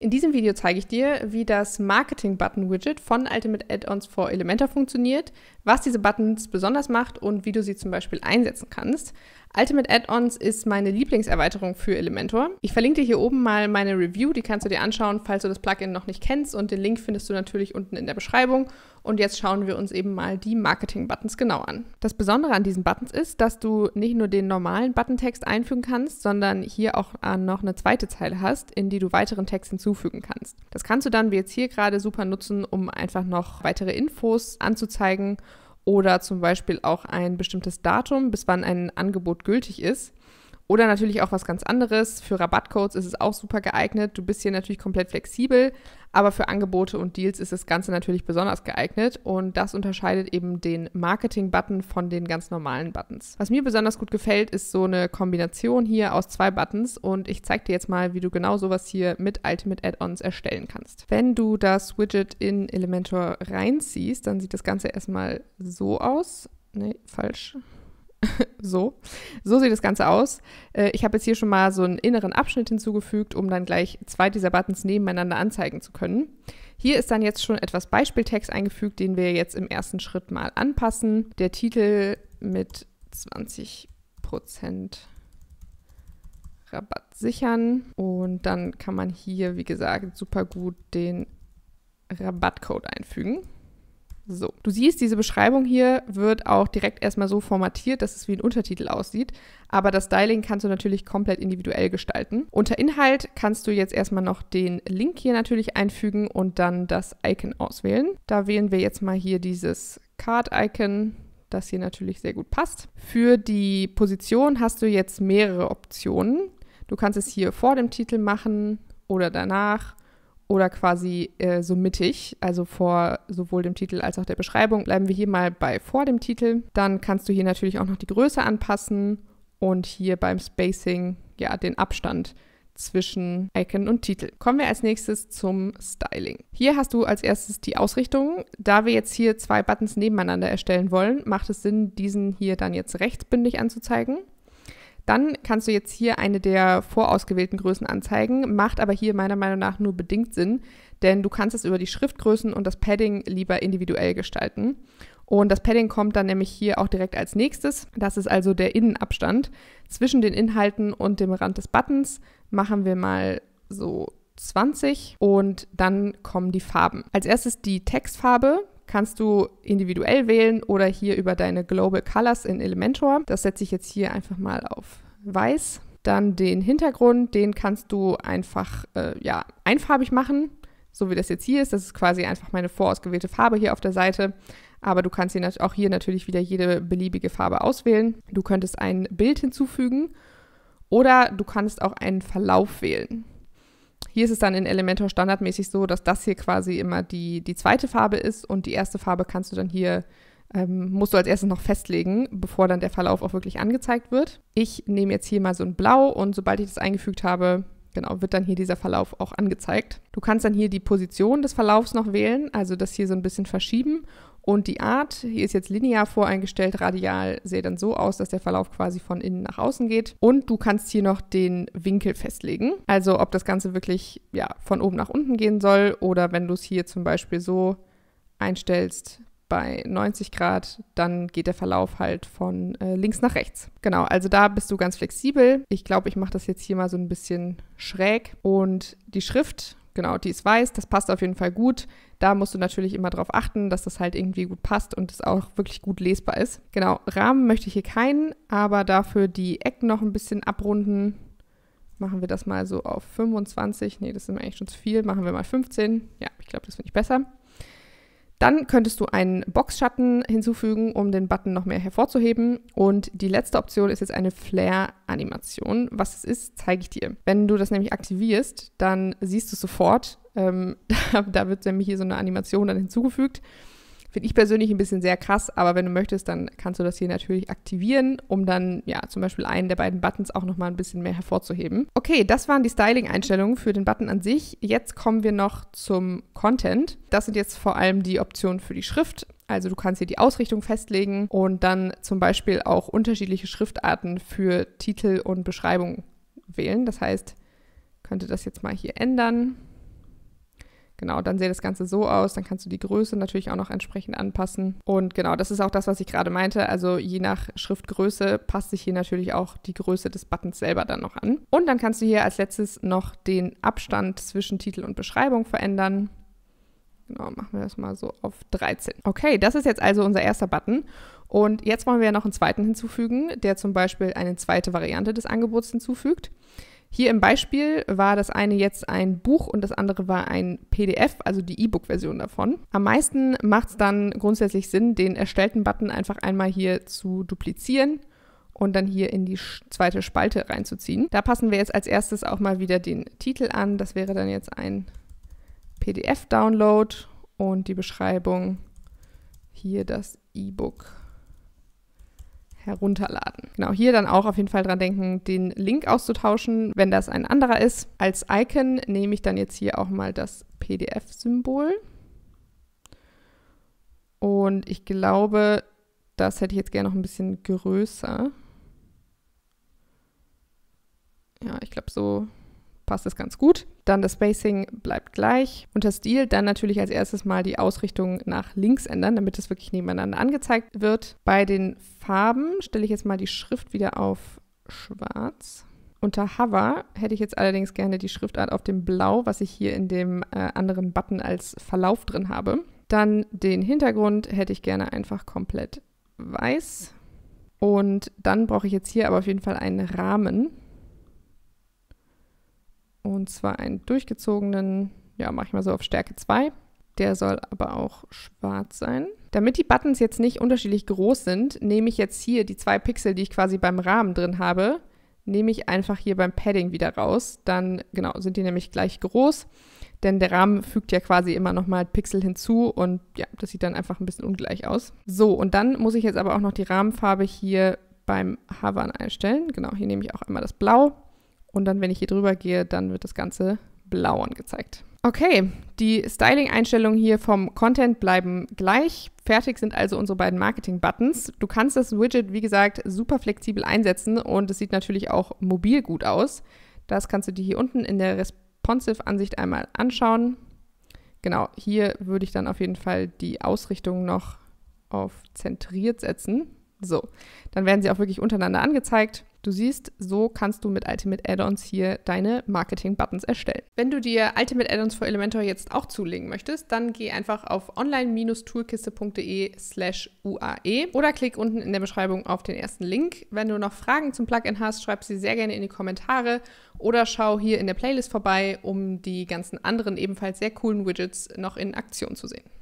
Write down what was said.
In diesem Video zeige ich dir, wie das Marketing-Button-Widget von Ultimate Add-ons for Elementor funktioniert, was diese Buttons besonders macht und wie du sie zum Beispiel einsetzen kannst. Ultimate Add-ons ist meine Lieblingserweiterung für Elementor. Ich verlinke dir hier oben mal meine Review, die kannst du dir anschauen, falls du das Plugin noch nicht kennst und den Link findest du natürlich unten in der Beschreibung. Und jetzt schauen wir uns eben mal die Marketing-Buttons genau an. Das Besondere an diesen Buttons ist, dass du nicht nur den normalen Buttontext einfügen kannst, sondern hier auch äh, noch eine zweite Zeile hast, in die du weiteren Text hinzufügen kannst. Das kannst du dann, wie jetzt hier gerade, super nutzen, um einfach noch weitere Infos anzuzeigen oder zum Beispiel auch ein bestimmtes Datum, bis wann ein Angebot gültig ist. Oder natürlich auch was ganz anderes. Für Rabattcodes ist es auch super geeignet. Du bist hier natürlich komplett flexibel, aber für Angebote und Deals ist das Ganze natürlich besonders geeignet und das unterscheidet eben den Marketing-Button von den ganz normalen Buttons. Was mir besonders gut gefällt, ist so eine Kombination hier aus zwei Buttons und ich zeige dir jetzt mal, wie du genau sowas hier mit Ultimate Add-ons erstellen kannst. Wenn du das Widget in Elementor reinziehst, dann sieht das Ganze erstmal so aus. Nee, falsch. so. So sieht das Ganze aus. Äh, ich habe jetzt hier schon mal so einen inneren Abschnitt hinzugefügt, um dann gleich zwei dieser Buttons nebeneinander anzeigen zu können. Hier ist dann jetzt schon etwas Beispieltext eingefügt, den wir jetzt im ersten Schritt mal anpassen. Der Titel mit 20% Rabatt sichern. Und dann kann man hier, wie gesagt, super gut den Rabattcode einfügen. So, du siehst, diese Beschreibung hier wird auch direkt erstmal so formatiert, dass es wie ein Untertitel aussieht. Aber das Styling kannst du natürlich komplett individuell gestalten. Unter Inhalt kannst du jetzt erstmal noch den Link hier natürlich einfügen und dann das Icon auswählen. Da wählen wir jetzt mal hier dieses Card-Icon das hier natürlich sehr gut passt. Für die Position hast du jetzt mehrere Optionen. Du kannst es hier vor dem Titel machen oder danach oder quasi äh, so mittig, also vor sowohl dem Titel als auch der Beschreibung. Bleiben wir hier mal bei vor dem Titel. Dann kannst du hier natürlich auch noch die Größe anpassen und hier beim Spacing ja den Abstand zwischen Icon und Titel. Kommen wir als nächstes zum Styling. Hier hast du als erstes die Ausrichtung. Da wir jetzt hier zwei Buttons nebeneinander erstellen wollen, macht es Sinn, diesen hier dann jetzt rechtsbündig anzuzeigen. Dann kannst du jetzt hier eine der vorausgewählten Größen anzeigen, macht aber hier meiner Meinung nach nur bedingt Sinn, denn du kannst es über die Schriftgrößen und das Padding lieber individuell gestalten. Und das Padding kommt dann nämlich hier auch direkt als nächstes. Das ist also der Innenabstand. Zwischen den Inhalten und dem Rand des Buttons machen wir mal so 20 und dann kommen die Farben. Als erstes die Textfarbe kannst du individuell wählen oder hier über deine Global Colors in Elementor. Das setze ich jetzt hier einfach mal auf weiß. Dann den Hintergrund, den kannst du einfach äh, ja, einfarbig machen, so wie das jetzt hier ist. Das ist quasi einfach meine vorausgewählte Farbe hier auf der Seite. Aber du kannst hier auch hier natürlich wieder jede beliebige Farbe auswählen. Du könntest ein Bild hinzufügen oder du kannst auch einen Verlauf wählen. Hier ist es dann in Elementor standardmäßig so, dass das hier quasi immer die, die zweite Farbe ist und die erste Farbe kannst du dann hier, ähm, musst du als erstes noch festlegen, bevor dann der Verlauf auch wirklich angezeigt wird. Ich nehme jetzt hier mal so ein Blau und sobald ich das eingefügt habe, genau, wird dann hier dieser Verlauf auch angezeigt. Du kannst dann hier die Position des Verlaufs noch wählen, also das hier so ein bisschen verschieben und die Art, hier ist jetzt linear voreingestellt, radial sähe dann so aus, dass der Verlauf quasi von innen nach außen geht. Und du kannst hier noch den Winkel festlegen. Also ob das Ganze wirklich ja, von oben nach unten gehen soll oder wenn du es hier zum Beispiel so einstellst bei 90 Grad, dann geht der Verlauf halt von äh, links nach rechts. Genau, also da bist du ganz flexibel. Ich glaube, ich mache das jetzt hier mal so ein bisschen schräg. Und die Schrift Genau, die ist weiß, das passt auf jeden Fall gut. Da musst du natürlich immer darauf achten, dass das halt irgendwie gut passt und es auch wirklich gut lesbar ist. Genau, Rahmen möchte ich hier keinen, aber dafür die Ecken noch ein bisschen abrunden. Machen wir das mal so auf 25. Nee, das ist mir eigentlich schon zu viel. Machen wir mal 15. Ja, ich glaube, das finde ich besser. Dann könntest du einen Boxschatten hinzufügen, um den Button noch mehr hervorzuheben. Und die letzte Option ist jetzt eine Flare-Animation. Was es ist, zeige ich dir. Wenn du das nämlich aktivierst, dann siehst du es sofort. Ähm, da, da wird nämlich hier so eine Animation dann hinzugefügt. Finde ich persönlich ein bisschen sehr krass, aber wenn du möchtest, dann kannst du das hier natürlich aktivieren, um dann ja zum Beispiel einen der beiden Buttons auch nochmal ein bisschen mehr hervorzuheben. Okay, das waren die Styling-Einstellungen für den Button an sich. Jetzt kommen wir noch zum Content. Das sind jetzt vor allem die Optionen für die Schrift. Also du kannst hier die Ausrichtung festlegen und dann zum Beispiel auch unterschiedliche Schriftarten für Titel und Beschreibung wählen. Das heißt, könnte das jetzt mal hier ändern. Genau, dann sieht das Ganze so aus. Dann kannst du die Größe natürlich auch noch entsprechend anpassen. Und genau, das ist auch das, was ich gerade meinte. Also je nach Schriftgröße passt sich hier natürlich auch die Größe des Buttons selber dann noch an. Und dann kannst du hier als letztes noch den Abstand zwischen Titel und Beschreibung verändern. Genau, machen wir das mal so auf 13. Okay, das ist jetzt also unser erster Button. Und jetzt wollen wir noch einen zweiten hinzufügen, der zum Beispiel eine zweite Variante des Angebots hinzufügt. Hier im Beispiel war das eine jetzt ein Buch und das andere war ein PDF, also die E-Book-Version davon. Am meisten macht es dann grundsätzlich Sinn, den erstellten Button einfach einmal hier zu duplizieren und dann hier in die zweite Spalte reinzuziehen. Da passen wir jetzt als erstes auch mal wieder den Titel an. Das wäre dann jetzt ein PDF-Download und die Beschreibung hier das E-Book herunterladen. Genau, hier dann auch auf jeden Fall dran denken, den Link auszutauschen, wenn das ein anderer ist. Als Icon nehme ich dann jetzt hier auch mal das PDF-Symbol. Und ich glaube, das hätte ich jetzt gerne noch ein bisschen größer. Ja, ich glaube, so passt es ganz gut. Dann das Spacing bleibt gleich. Unter Stil dann natürlich als erstes mal die Ausrichtung nach links ändern, damit es wirklich nebeneinander angezeigt wird. Bei den Farben stelle ich jetzt mal die Schrift wieder auf schwarz. Unter Hover hätte ich jetzt allerdings gerne die Schriftart auf dem Blau, was ich hier in dem äh, anderen Button als Verlauf drin habe. Dann den Hintergrund hätte ich gerne einfach komplett weiß. Und dann brauche ich jetzt hier aber auf jeden Fall einen Rahmen. Und zwar einen durchgezogenen, ja, mache ich mal so auf Stärke 2. Der soll aber auch schwarz sein. Damit die Buttons jetzt nicht unterschiedlich groß sind, nehme ich jetzt hier die zwei Pixel, die ich quasi beim Rahmen drin habe, nehme ich einfach hier beim Padding wieder raus. Dann genau sind die nämlich gleich groß, denn der Rahmen fügt ja quasi immer nochmal Pixel hinzu und ja, das sieht dann einfach ein bisschen ungleich aus. So, und dann muss ich jetzt aber auch noch die Rahmenfarbe hier beim Havern einstellen. Genau, hier nehme ich auch einmal das Blau und dann, wenn ich hier drüber gehe, dann wird das Ganze blau angezeigt. Okay, die Styling-Einstellungen hier vom Content bleiben gleich. Fertig sind also unsere beiden Marketing-Buttons. Du kannst das Widget, wie gesagt, super flexibel einsetzen und es sieht natürlich auch mobil gut aus. Das kannst du dir hier unten in der Responsive-Ansicht einmal anschauen. Genau, hier würde ich dann auf jeden Fall die Ausrichtung noch auf zentriert setzen. So, dann werden sie auch wirklich untereinander angezeigt. Du siehst, so kannst du mit Ultimate Add-ons hier deine Marketing-Buttons erstellen. Wenn du dir Ultimate Add-ons für Elementor jetzt auch zulegen möchtest, dann geh einfach auf online-toolkiste.de slash UAE oder klick unten in der Beschreibung auf den ersten Link. Wenn du noch Fragen zum Plugin hast, schreib sie sehr gerne in die Kommentare oder schau hier in der Playlist vorbei, um die ganzen anderen ebenfalls sehr coolen Widgets noch in Aktion zu sehen.